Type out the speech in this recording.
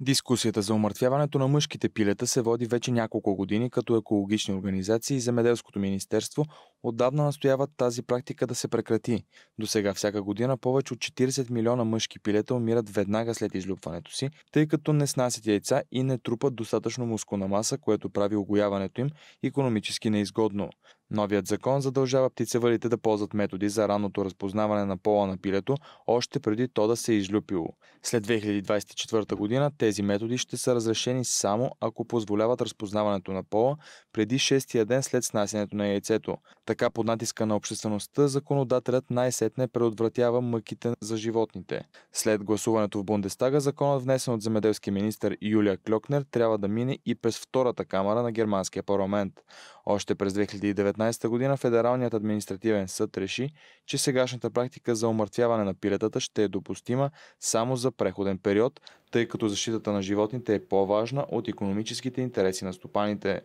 Дискусията за умъртвяването на мъжките пилета се води вече няколко години, като екологични организации и Земеделското министерство отдавна настояват тази практика да се прекрати. До сега всяка година повече от 40 милиона мъжки пилета умират веднага след излюбването си, тъй като не снасят яйца и не трупат достатъчно мускулна маса, което прави огояването им економически неизгодно. Новият закон задължава птицевалите да ползват методи за ранното разпознаване на пола на пилето още преди то да се е излюпило. След 2024 година тези методи ще са разрешени само ако позволяват разпознаването на пола преди 6-я ден след снасянето на яйцето. Така под натиска на обществеността законодателят най-сетне предотвратява мъките за животните. След гласуването в Бундестага законът внесен от земеделски министр Юлия Клокнер трябва да мине и през втората камера на германския парламент. Още през 2019 2019 година Федералният административен съд реши, че сегашната практика за омъртвяване на пилетата ще е допустима само за преходен период, тъй като защитата на животните е по-важна от економическите интереси на стопаните.